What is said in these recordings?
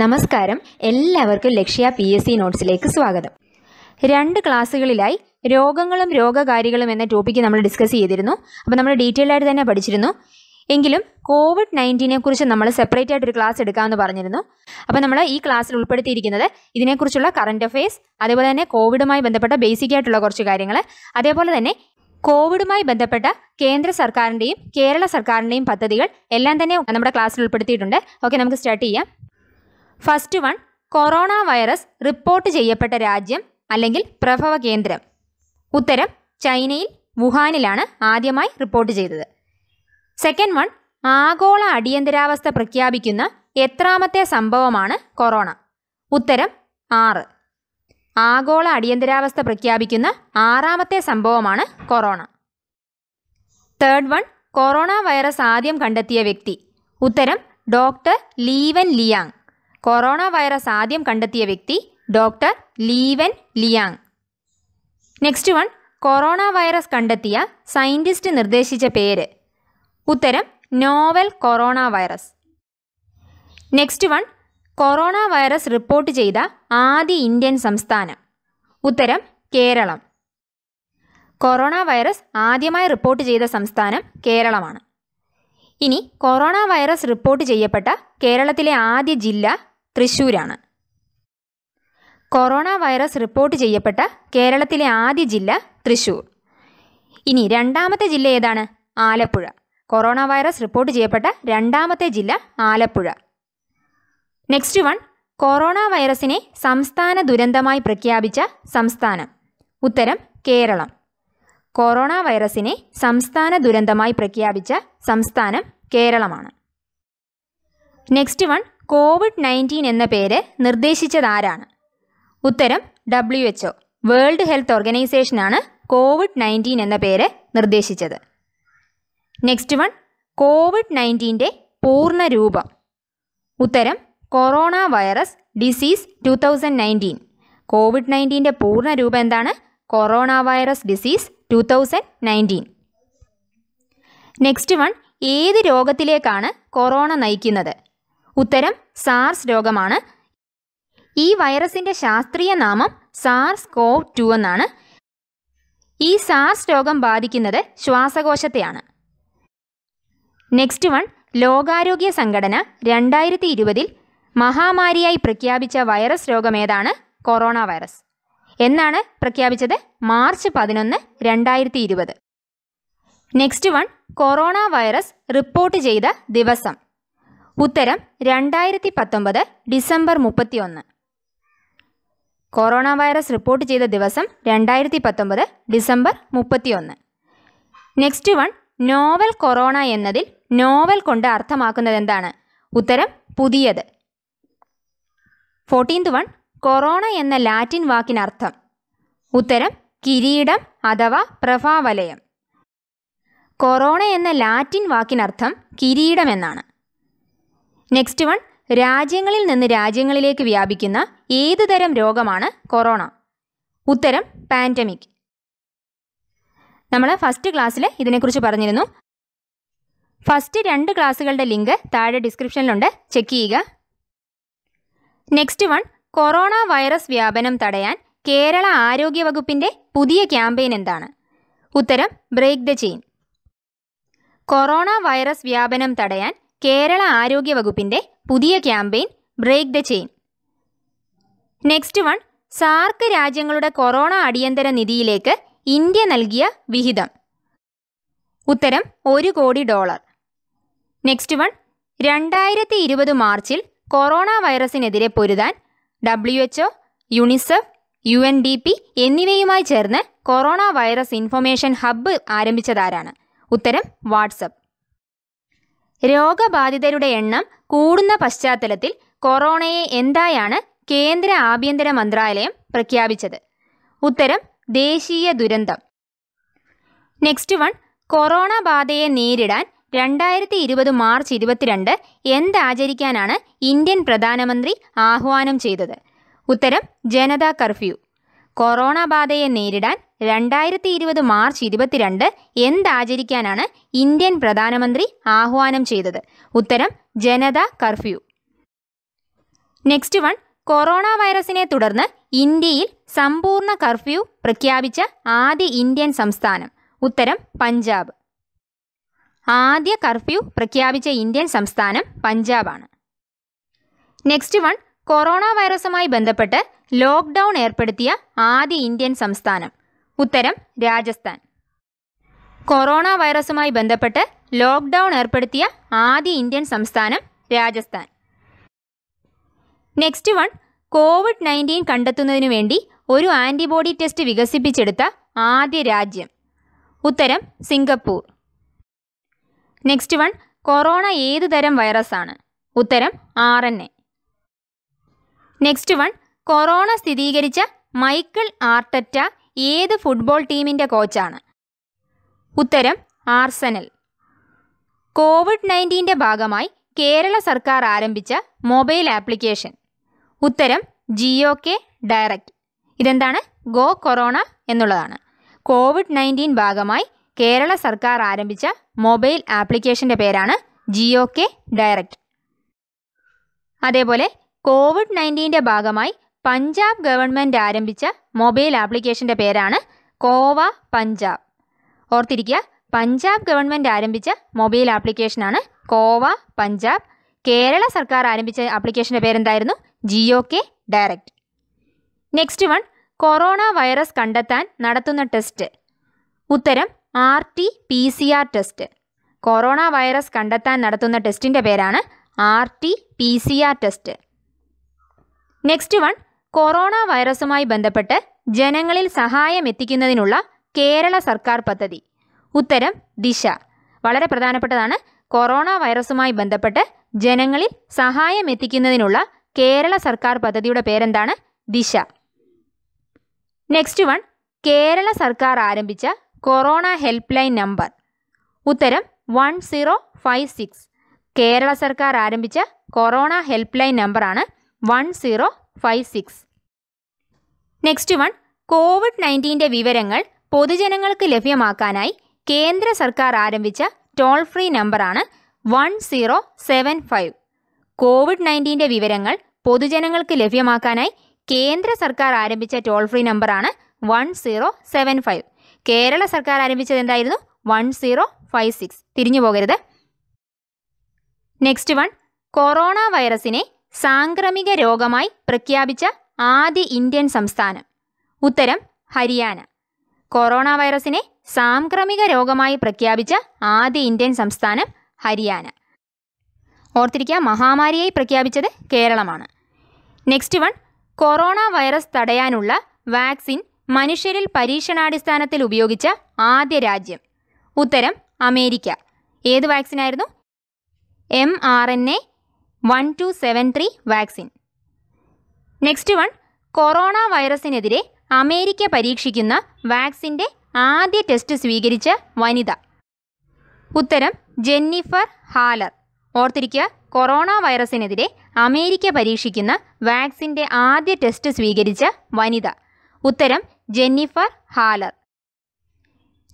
നമസ്കാരം എല്ലാവർക്കും Lakshya P S C നോട്ട്സിലേക്ക് സ്വാഗതം രണ്ട് ക്ലാസ്സുകളിലായി രോഗങ്ങളും രോഗകാരികളും എന്ന ടോപ്പിക്ക് നമ്മൾ ഡിസ്കസ് ചെയ്തിരുന്നു അപ്പോൾ നമ്മൾ ഡീറ്റെയിൽ ആയിട്ട് തന്നെ പഠിച്ചിരുന്നു എങ്കിലും കോവിഡ് നയൻറ്റീനെ കുറിച്ച് നമ്മൾ സെപ്പറേറ്റ് ആയിട്ട് ഒരു ക്ലാസ് എടുക്കാമെന്ന് പറഞ്ഞിരുന്നു അപ്പോൾ നമ്മൾ ഈ ക്ലാസ്സിൽ ഉൾപ്പെടുത്തിയിരിക്കുന്നത് ഇതിനെക്കുറിച്ചുള്ള കറണ്ട് അഫയേഴ്സ് അതേപോലെ തന്നെ കോവിഡുമായി ബന്ധപ്പെട്ട ബേസിക് ആയിട്ടുള്ള കുറച്ച് കാര്യങ്ങൾ അതേപോലെ തന്നെ കോവിഡുമായി ബന്ധപ്പെട്ട കേന്ദ്ര സർക്കാരിൻ്റെയും കേരള സർക്കാരിൻ്റെയും പദ്ധതികൾ എല്ലാം തന്നെ നമ്മുടെ ക്ലാസ്സിൽ ഉൾപ്പെടുത്തിയിട്ടുണ്ട് ഓക്കെ നമുക്ക് സ്റ്റാർട്ട് ചെയ്യാം first one corona virus report ചെയ്യപ്പെട്ട രാജ്യം അല്ലെങ്കിൽ പ്രഭവ കേന്ദ്രം ഉത്തരം ചൈനയിൽ വുഹാനിലാണ് ആദ്യമായി റിപ്പോർട്ട് ചെയ്തത് സെക്കൻഡ് വൺ ആഗോള അടിയന്തരാവസ്ഥ പ്രഖ്യാപിക്കുന്ന എത്രാമത്തെ സംഭവമാണ് കൊറോണ ഉത്തരം ആറ് ആഗോള അടിയന്തരാവസ്ഥ പ്രഖ്യാപിക്കുന്ന ആറാമത്തെ സംഭവമാണ് corona third one corona virus ആദ്യം കണ്ടെത്തിയ വ്യക്തി ഉത്തരം doctor Li Wenliang corona virus ആദ്യം കണ്ടെത്തിയ വ്യക്തി doctor Li Wenliang next one corona virus കണ്ടെത്തിയ സയൻറ്റിസ്റ്റ് നിർദ്ദേശിച്ച പേര് ഉത്തരം novel corona virus next one corona virus report ചെയ്ത ആദ്യ ഇന്ത്യൻ സംസ്ഥാനം ഉത്തരം കേരളം കൊറോണ വൈറസ് ആദ്യമായി റിപ്പോർട്ട് ചെയ്ത സംസ്ഥാനം കേരളമാണ് ഇനി കൊറോണ വൈറസ് റിപ്പോർട്ട് ചെയ്യപ്പെട്ട കേരളത്തിലെ ആദ്യ ജില്ല തൃശ്ശൂരാണ് കൊറോണ വൈറസ് റിപ്പോർട്ട് ചെയ്യപ്പെട്ട കേരളത്തിലെ ആദ്യ ജില്ല തൃശ്ശൂർ ഇനി രണ്ടാമത്തെ ജില്ല ഏതാണ് ആലപ്പുഴ കൊറോണ വൈറസ് റിപ്പോർട്ട് ചെയ്യപ്പെട്ട രണ്ടാമത്തെ ജില്ല ആലപ്പുഴ നെക്സ്റ്റ് വൺ കൊറോണ വൈറസിനെ സംസ്ഥാന ദുരന്തമായി പ്രഖ്യാപിച്ച സംസ്ഥാനം ഉത്തരം കേരളം കൊറോണ വൈറസിനെ സംസ്ഥാന ദുരന്തമായി പ്രഖ്യാപിച്ച സംസ്ഥാനം കേരളമാണ് നെക്സ്റ്റ് വൺ കോവിഡ് നയൻറ്റീൻ എന്ന പേര് നിർദ്ദേശിച്ചതാരാണ് ആരാണ് ഉത്തരം ഡബ്ല്യു ഒ വേൾഡ് ഹെൽത്ത് ഓർഗനൈസേഷനാണ് കോവിഡ് നയൻറ്റീൻ എന്ന പേര് നിർദ്ദേശിച്ചത് നെക്സ്റ്റ് വൺ കോവിഡ് നയൻറ്റീൻ്റെ പൂർണ്ണ രൂപം ഉത്തരം corona virus disease two thousand nineteen covid നയൻറ്റീൻ്റെ പൂർണ്ണ രൂപം എന്താണ് corona virus disease two thousand nineteen next one ഏത് രോഗത്തിലേക്കാണ് കൊറോണ നയിക്കുന്നത് ഉത്തരം സാർസ് രോഗമാണ് ഈ വൈറസിൻ്റെ ശാസ്ത്രീയ നാമം സാർസ് കോവ് ടു എന്നാണ് ഈ സാർസ് രോഗം ബാധിക്കുന്നത് ശ്വാസകോശത്തെയാണ് നെക്സ്റ്റ് വൺ ലോകാരോഗ്യ സംഘടന രണ്ടായിരത്തി ഇരുപതിൽ മഹാമാരിയായി പ്രഖ്യാപിച്ച വൈറസ് രോഗമേതാണ് കൊറോണ വൈറസ് എന്നാണ് പ്രഖ്യാപിച്ചത് മാർച്ച് പതിനൊന്ന് രണ്ടായിരത്തി ഇരുപത് next one corona virus report ചെയ്ത ദിവസം ഉത്തരം രണ്ടായിരത്തി പത്തൊമ്പത് ഡിസംബർ മുപ്പത്തിയൊന്ന് കൊറോണ വൈറസ് റിപ്പോർട്ട് ചെയ്ത ദിവസം രണ്ടായിരത്തി പത്തൊമ്പത് ഡിസംബർ മുപ്പത്തിയൊന്ന് നെക്സ്റ്റ് വൺ നോവൽ കൊറോണ എന്നതിൽ നോവൽ കൊണ്ട് അർത്ഥമാക്കുന്നത് എന്താണ് ഉത്തരം പുതിയത് ഫോർട്ടീൻത് വൺ കൊറോണ എന്ന ലാറ്റിൻ വാക്കിനർത്ഥം ഉത്തരം കിരീടം അഥവാ പ്രഭാവലയം കൊറോണ എന്ന ലാറ്റിൻ വാക്കിനർത്ഥം കിരീടം എന്നാണ് നെക്സ്റ്റ് വൺ രാജ്യങ്ങളിൽ നിന്ന് രാജ്യങ്ങളിലേക്ക് വ്യാപിക്കുന്ന ഏത് തരം രോഗമാണ് കൊറോണ ഉത്തരം പാൻഡമിക് നമ്മൾ ഫസ്റ്റ് ക്ലാസ്സിൽ ഇതിനെക്കുറിച്ച് പറഞ്ഞിരുന്നു ഫസ്റ്റ് രണ്ട് ക്ലാസ്സുകളുടെ ലിങ്ക് താഴെ ഡിസ്ക്രിപ്ഷനിലുണ്ട് ചെക്ക് ചെയ്യുക നെക്സ്റ്റ് വൺ കൊറോണ വൈറസ് വ്യാപനം തടയാൻ കേരള ആരോഗ്യവകുപ്പിന്റെ പുതിയ ക്യാമ്പയിൻ എന്താണ് ഉത്തരം break the chain corona virus വ്യാപനം തടയാൻ കേരള ആരോഗ്യവകുപ്പിന്റെ പുതിയ campaign break the chain next one SAARC രാജ്യങ്ങളുടെ കൊറോണ അടിയന്തര നിധിയിലേക്ക് ഇന്ത്യ നൽകിയ വിഹിതം ഉത്തരം ഒരു കോടി ഡോളർ നെക്സ്റ്റ് വൺ രണ്ടായിരത്തി ഇരുപത് മാർച്ചിൽ കൊറോണ വൈറസിനെതിരെ പൊരുതാൻ W H O UNICEF U N D P എന്നിവയുമായി ചേർന്ന് കൊറോണ വൈറസ് ഇൻഫർമേഷൻ ഹബ്ബ് ആരംഭിച്ചതാരാണ് ഉത്തരം വാട്സപ്പ് രോഗബാധിതരുടെ എണ്ണം കൂടുന്ന പശ്ചാത്തലത്തിൽ കൊറോണയെ എന്തായാണ് കേന്ദ്ര ആഭ്യന്തര മന്ത്രാലയം പ്രഖ്യാപിച്ചത് ഉത്തരം ദേശീയ ദുരന്തം നെക്സ്റ്റ് വൺ കൊറോണ ബാധയെ നേരിടാൻ രണ്ടായിരത്തി ഇരുപത് മാർച്ച് ഇരുപത്തിരണ്ട് എന്താചരിക്കാനാണ് ഇന്ത്യൻ പ്രധാനമന്ത്രി ആഹ്വാനം ചെയ്തത് ഉത്തരം ജനതാ കർഫ്യൂ കൊറോണ ബാധയെ നേരിടാൻ രണ്ടായിരത്തി ഇരുപത് മാർച്ച് ഇരുപത്തിരണ്ട് എന്താചരിക്കാനാണ് ഇന്ത്യൻ പ്രധാനമന്ത്രി ആഹ്വാനം ചെയ്തത് ഉത്തരം Janata curfew next one corona വൈറസിനെ തുടർന്ന് ഇന്ത്യയിൽ സമ്പൂർണ്ണ കർഫ്യൂ പ്രഖ്യാപിച്ച ആദ്യ ഇന്ത്യൻ സംസ്ഥാനം ഉത്തരം പഞ്ചാബ് ആദ്യ കർഫ്യൂ പ്രഖ്യാപിച്ച ഇന്ത്യൻ സംസ്ഥാനം പഞ്ചാബാണ് നെക്സ്റ്റ് വൺ കൊറോണ വൈറസുമായി ബന്ധപ്പെട്ട് ലോക്ക്ഡൗൺ ഏർപ്പെടുത്തിയ ആദ്യ ഇന്ത്യൻ സംസ്ഥാനം ഉത്തരം രാജസ്ഥാൻ കൊറോണ വൈറസുമായി ബന്ധപ്പെട്ട് ലോക്ക്ഡൗൺ ഏർപ്പെടുത്തിയ ആദ്യ ഇന്ത്യൻ സംസ്ഥാനം Rajasthan next one covid nineteen കണ്ടെത്തുന്നതിനു വേണ്ടി ഒരു ആൻറ്റിബോഡി ടെസ്റ്റ് വികസിപ്പിച്ചെടുത്ത ആദ്യ രാജ്യം ഉത്തരം സിംഗപ്പൂർ നെക്സ്റ്റ് വൺ കൊറോണ ഏത് തരം വൈറസാണ് ഉത്തരം R N A next one corona സ്ഥിരീകരിച്ച മൈക്കിൾ ആർട്ടറ്റ ഏത് ഫുട്ബോൾ ടീമിൻ്റെ കോച്ചാണ് ഉത്തരം ആർസനൽ കോവിഡ് നയൻറ്റീൻ്റെ ഭാഗമായി കേരള സർക്കാർ ആരംഭിച്ച മൊബൈൽ ആപ്ലിക്കേഷൻ ഉത്തരം ജിയോ കെ ഡയറക്റ്റ് ഇതെന്താണ് ഗോ കൊറോണ എന്നുള്ളതാണ് കോവിഡ് നയൻറ്റീൻ ഭാഗമായി കേരള സർക്കാർ ആരംഭിച്ച മൊബൈൽ ആപ്ലിക്കേഷൻ്റെ പേരാണ് ജിയോ കെ ഡയറക്റ്റ് അതേപോലെ കോവിഡ് നയൻറ്റീൻ്റെ ഭാഗമായി പഞ്ചാബ് ഗവൺമെൻറ് ആരംഭിച്ച മൊബൈൽ ആപ്ലിക്കേഷൻ്റെ പേരാണ് കോവ പഞ്ചാബ് ഓർത്തിരിക്കുക പഞ്ചാബ് ഗവൺമെൻറ് ആരംഭിച്ച മൊബൈൽ ആപ്ലിക്കേഷനാണ് കോവ പഞ്ചാബ് കേരള സർക്കാർ ആരംഭിച്ച ആപ്ലിക്കേഷൻ്റെ പേരെന്തായിരുന്നു G O K direct next one corona virus കണ്ടെത്താൻ നടത്തുന്ന ടെസ്റ്റ് ഉത്തരം R T P C R test corona virus കണ്ടെത്താൻ നടത്തുന്ന ടെസ്റ്റിൻ്റെ പേരാണ് R T P C R test next one corona വൈറസുമായി ബന്ധപ്പെട്ട് ജനങ്ങളിൽ സഹായം എത്തിക്കുന്നതിനുള്ള കേരള സർക്കാർ പദ്ധതി ഉത്തരം ദിശ വളരെ പ്രധാനപ്പെട്ടതാണ് കൊറോണ വൈറസുമായി ബന്ധപ്പെട്ട് ജനങ്ങളിൽ സഹായം എത്തിക്കുന്നതിനുള്ള കേരള സർക്കാർ പദ്ധതിയുടെ പേരെന്താണ് ദിശ നെക്സ്റ്റ് വൺ കേരള സർക്കാർ ആരംഭിച്ച കൊറോണ ഹെൽപ്പ് ലൈൻ നമ്പർ ഉത്തരം one zero five six Kerala സർക്കാർ ആരംഭിച്ച കൊറോണ ഹെൽപ്പ് ലൈൻ നമ്പറാണ് one zero five six next one covid നയൻറ്റീൻ്റെ വിവരങ്ങൾ പൊതുജനങ്ങൾക്ക് ലഭ്യമാക്കാനായി കേന്ദ്ര സർക്കാർ ആരംഭിച്ച ടോൾ ഫ്രീ നമ്പറാണ് one zero seven five covid നയൻറ്റീൻ്റെ വിവരങ്ങൾ പൊതുജനങ്ങൾക്ക് ലഭ്യമാക്കാനായി കേന്ദ്ര സർക്കാർ ആരംഭിച്ച ടോൾ ഫ്രീ നമ്പറാണ് one zero seven five Kerala സർക്കാർ ആരംഭിച്ചത് എന്തായിരുന്നു വൺ സീറോ ഫൈവ് സിക്സ് തിരിഞ്ഞു പോകരുത് നെക്സ്റ്റ് വൺ കൊറോണ വൈറസിനെ സാംക്രമിക രോഗമായി പ്രഖ്യാപിച്ച ആദ്യ ഇന്ത്യൻ സംസ്ഥാനം ഉത്തരം ഹരിയാന കൊറോണ വൈറസിനെ സാംക്രമിക രോഗമായി പ്രഖ്യാപിച്ച ആദ്യ ഇന്ത്യൻ സംസ്ഥാനം ഹരിയാന ഓർത്തിരിക്കുക മഹാമാരിയായി പ്രഖ്യാപിച്ചത് കേരളമാണ് നെക്സ്റ്റ് വൺ കൊറോണ വൈറസ് തടയാനുള്ള വാക്സിൻ മനുഷ്യരിൽ പരീക്ഷണാടിസ്ഥാനത്തിൽ ഉപയോഗിച്ച ആദ്യ രാജ്യം ഉത്തരം അമേരിക്ക ഏത് വാക്സിനായിരുന്നു M R N A one two seven three vaccine next one corona വൈറസിനെതിരെ അമേരിക്ക പരീക്ഷിക്കുന്ന വാക്സിൻ്റെ ആദ്യ ടെസ്റ്റ് സ്വീകരിച്ച വനിത ഉത്തരം ജെന്നിഫർ ഹാലർ ഓർത്തിരിക്കുക കൊറോണ വൈറസിനെതിരെ അമേരിക്ക പരീക്ഷിക്കുന്ന വാക്സിൻ്റെ ആദ്യ ടെസ്റ്റ് സ്വീകരിച്ച വനിത ഉത്തരം ജെന്നിഫർ ഹാലർ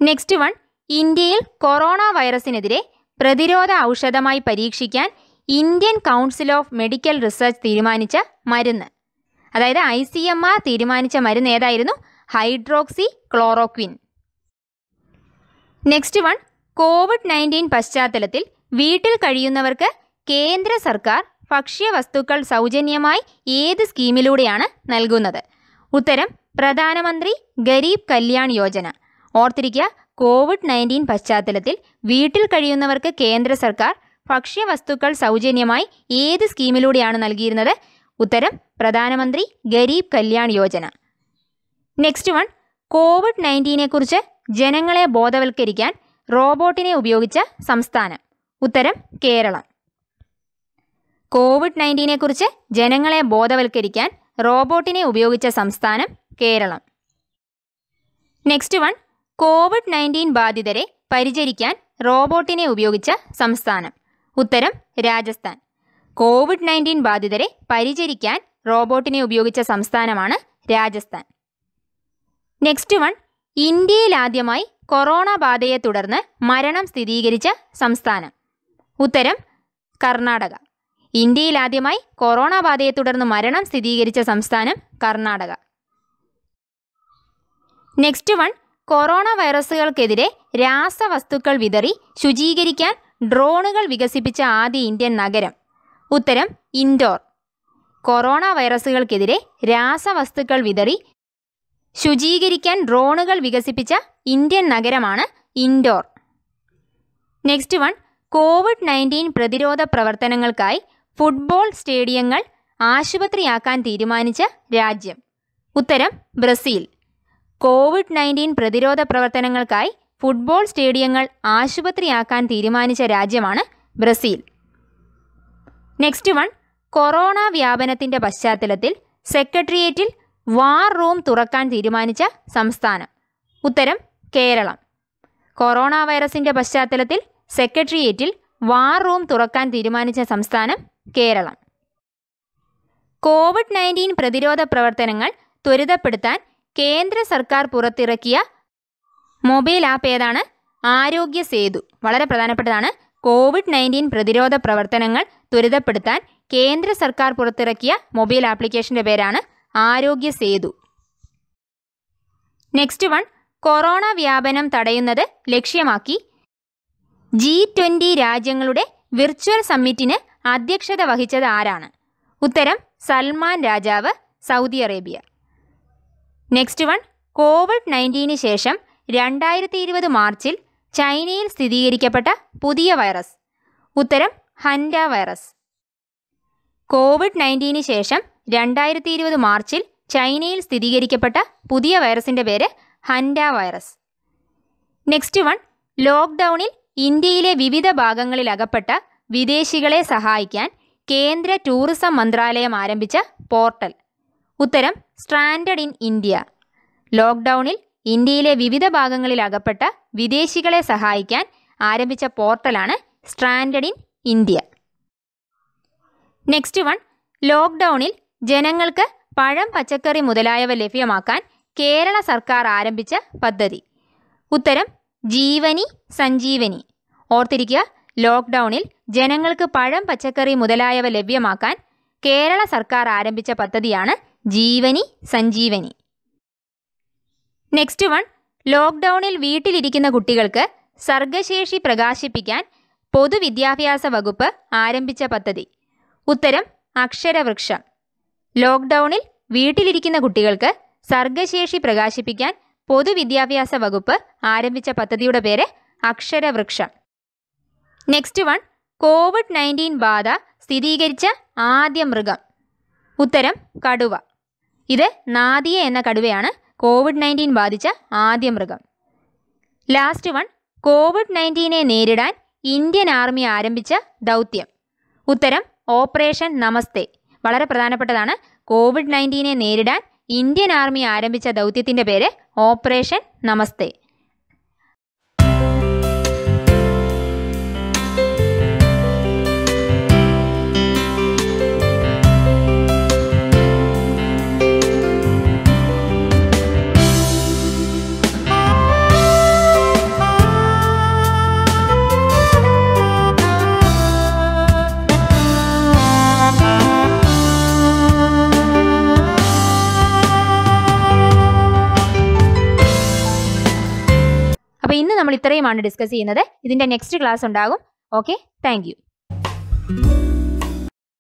നെക്സ്റ്റ് വൺ ഇന്ത്യയിൽ കൊറോണ വൈറസിനെതിരെ പ്രതിരോധ ഔഷധമായി പരീക്ഷിക്കാൻ Indian council of medical research തീരുമാനിച്ച മരുന്ന് അതായത് ഐ സി എം ആർ തീരുമാനിച്ച മരുന്ന് ഏതായിരുന്നു hydroxy chloroquine next one covid nineteen പശ്ചാത്തലത്തിൽ വീട്ടിൽ കഴിയുന്നവർക്ക് കേന്ദ്ര സർക്കാർ ഭക്ഷ്യവസ്തുക്കൾ സൗജന്യമായി ഏത് സ്കീമിലൂടെയാണ് നൽകുന്നത് ഉത്തരം പ്രധാനമന്ത്രി ഗരീബ് കല്യാൺ യോജന ഓർത്തിരിക്കുക കോവിഡ് നയൻറ്റീൻ പശ്ചാത്തലത്തിൽ വീട്ടിൽ കഴിയുന്നവർക്ക് കേന്ദ്ര സർക്കാർ ഭക്ഷ്യവസ്തുക്കൾ സൗജന്യമായി ഏത് സ്കീമിലൂടെയാണ് നൽകിയിരുന്നത് ഉത്തരം Pradhan Mantri Garib Kalyan Yojana next one covid നയൻറ്റീനെക്കുറിച്ച് ജനങ്ങളെ ബോധവൽക്കരിക്കാൻ റോബോട്ടിനെ ഉപയോഗിച്ച സംസ്ഥാനം ഉത്തരം കേരളം കോവിഡ് നയൻറ്റീനെക്കുറിച്ച് ജനങ്ങളെ ബോധവൽക്കരിക്കാൻ റോബോട്ടിനെ ഉപയോഗിച്ച സംസ്ഥാനം Keralam next one covid nineteen ബാധിതരെ പരിചരിക്കാൻ റോബോട്ടിനെ ഉപയോഗിച്ച സംസ്ഥാനം ഉത്തരം രാജസ്ഥാൻ കോവിഡ് നയൻറ്റീൻ ബാധിതരെ പരിചരിക്കാൻ റോബോട്ടിനെ ഉപയോഗിച്ച സംസ്ഥാനമാണ് രാജസ്ഥാൻ നെക്സ്റ്റ് വൺ ഇന്ത്യയിൽ ആദ്യമായി കൊറോണ ബാധയെ തുടർന്ന് മരണം സ്ഥിരീകരിച്ച സംസ്ഥാനം ഉത്തരം കർണാടക ഇന്ത്യയിൽ ആദ്യമായി കൊറോണ ബാധയെ തുടർന്ന് മരണം സ്ഥിരീകരിച്ച സംസ്ഥാനം കർണാടക നെക്സ്റ്റ് വൺ കൊറോണ വൈറസുകൾക്കെതിരെ രാസവസ്തുക്കൾ വിതറി ശുചീകരിക്കാൻ ഡ്രോണുകൾ വികസിപ്പിച്ച ആദ്യ ഇന്ത്യൻ നഗരം ഉത്തരം ഇൻഡോർ കൊറോണ വൈറസുകൾക്കെതിരെ രാസവസ്തുക്കൾ വിതറി ശുചീകരിക്കാൻ ഡ്രോണുകൾ വികസിപ്പിച്ച ഇന്ത്യൻ നഗരമാണ് Indore next one covid nineteen പ്രതിരോധ പ്രവർത്തനങ്ങൾക്കായി ഫുട്ബോൾ സ്റ്റേഡിയങ്ങൾ ആശുപത്രിയാക്കാൻ തീരുമാനിച്ച രാജ്യം ഉത്തരം ബ്രസീൽ കോവിഡ് നയൻറ്റീൻ പ്രതിരോധ പ്രവർത്തനങ്ങൾക്കായി ഫുട്ബോൾ സ്റ്റേഡിയങ്ങൾ ആശുപത്രിയാക്കാൻ തീരുമാനിച്ച രാജ്യമാണ് ബ്രസീൽ നെക്സ്റ്റ് വൺ കൊറോണ വ്യാപനത്തിന്റെ പശ്ചാത്തലത്തിൽ സെക്രട്ടേറിയറ്റിൽ വാർ റൂം തുറക്കാൻ തീരുമാനിച്ച സംസ്ഥാനം ഉത്തരം കേരളം കൊറോണ വൈറസിന്റെ പശ്ചാത്തലത്തിൽ സെക്രട്ടേറിയറ്റിൽ വാർ റൂം തുറക്കാൻ തീരുമാനിച്ച സംസ്ഥാനം കേരളം കോവിഡ് നയൻറ്റീൻ പ്രതിരോധ പ്രവർത്തനങ്ങൾ ത്വരിതപ്പെടുത്താൻ കേന്ദ്ര സർക്കാർ പുറത്തിറക്കിയ മൊബൈൽ ആപ്പ് ഏതാണ് ആരോഗ്യ സേതു വളരെ പ്രധാനപ്പെട്ടതാണ് കോവിഡ് നയൻറ്റീൻ പ്രതിരോധ പ്രവർത്തനങ്ങൾ ത്വരിതപ്പെടുത്താൻ കേന്ദ്ര സർക്കാർ പുറത്തിറക്കിയ മൊബൈൽ ആപ്ലിക്കേഷൻ്റെ പേരാണ് ആരോഗ്യ സേതു നെക്സ്റ്റ് വൺ കൊറോണ വ്യാപനം തടയുന്നത് ലക്ഷ്യമാക്കി ജി രാജ്യങ്ങളുടെ വിർച്വൽ സമ്മിറ്റിന് അധ്യക്ഷത വഹിച്ചത് ആരാണ് ഉത്തരം സൽമാൻ രാജാവ് Saudi Arabia next one covid നയൻറ്റീന് ശേഷം രണ്ടായിരത്തി ഇരുപത് മാർച്ചിൽ ചൈനയിൽ സ്ഥിരീകരിക്കപ്പെട്ട പുതിയ വൈറസ് ഉത്തരം ഹൻഡ വൈറസ് കോവിഡ് നയൻറ്റീന് ശേഷം രണ്ടായിരത്തി ഇരുപത് മാർച്ചിൽ ചൈനയിൽ സ്ഥിരീകരിക്കപ്പെട്ട പുതിയ വൈറസിൻ്റെ പേര് ഹൻഡ വൈറസ് നെക്സ്റ്റ് വൺ ലോക്ക്ഡൗണിൽ ഇന്ത്യയിലെ വിവിധ ഭാഗങ്ങളിൽ അകപ്പെട്ട വിദേശികളെ സഹായിക്കാൻ കേന്ദ്ര ടൂറിസം മന്ത്രാലയം ആരംഭിച്ച പോർട്ടൽ ഉത്തരം സ്റ്റാൻഡേർഡ് ഇൻ ഇന്ത്യ ലോക്ക്ഡൗണിൽ ഇന്ത്യയിലെ വിവിധ ഭാഗങ്ങളിൽ അകപ്പെട്ട വിദേശികളെ സഹായിക്കാൻ ആരംഭിച്ച പോർട്ടലാണ് stranded in India next one ലോക്ക്ഡൗണിൽ ജനങ്ങൾക്ക് പഴം പച്ചക്കറി മുതലായവ ലഭ്യമാക്കാൻ കേരള സർക്കാർ ആരംഭിച്ച പദ്ധതി ഉത്തരം ജീവനി സഞ്ജീവനി ഓർത്തിരിക്കുക ലോക്ക്ഡൌണിൽ ജനങ്ങൾക്ക് പഴം പച്ചക്കറി മുതലായവ ലഭ്യമാക്കാൻ കേരള സർക്കാർ ആരംഭിച്ച പദ്ധതിയാണ് ജീവനി സഞ്ജീവനി നെക്സ്റ്റ് വൺ ലോക്ക്ഡൌണിൽ വീട്ടിലിരിക്കുന്ന കുട്ടികൾക്ക് സർഗശേഷി പ്രകാശിപ്പിക്കാൻ പൊതുവിദ്യാഭ്യാസ വകുപ്പ് ആരംഭിച്ച പദ്ധതി ഉത്തരം അക്ഷരവൃക്ഷം ലോക്ക്ഡൌണിൽ വീട്ടിലിരിക്കുന്ന കുട്ടികൾക്ക് സർഗശേഷി പ്രകാശിപ്പിക്കാൻ പൊതുവിദ്യാഭ്യാസ വകുപ്പ് ആരംഭിച്ച പദ്ധതിയുടെ പേര് Aksharavriksham next one covid nineteen ബാധ സ്ഥിരീകരിച്ച ആദ്യ മൃഗം ഉത്തരം കടുവ ഇത് നാദിയ എന്ന കടുവയാണ് കോവിഡ് നയൻറ്റീൻ ബാധിച്ച ആദ്യ മൃഗം ലാസ്റ്റ് വൺ കോവിഡ് നയൻറ്റീനെ നേരിടാൻ ഇന്ത്യൻ ആർമി ആരംഭിച്ച ദൗത്യം ഉത്തരം ഓപ്പറേഷൻ നമസ്തേ വളരെ പ്രധാനപ്പെട്ടതാണ് കോവിഡ് നയൻറ്റീനെ നേരിടാൻ ഇന്ത്യൻ ആർമി ആരംഭിച്ച ദൗത്യത്തിൻ്റെ പേര് ഓപ്പറേഷൻ നമസ്തേ ഇത്രയുമാണ് ഡിസ്കസ് ചെയ്യുന്നത് ഇതിൻ്റെ നെക്സ്റ്റ് ക്ലാസ് ഉണ്ടാകും ഓക്കെ താങ്ക്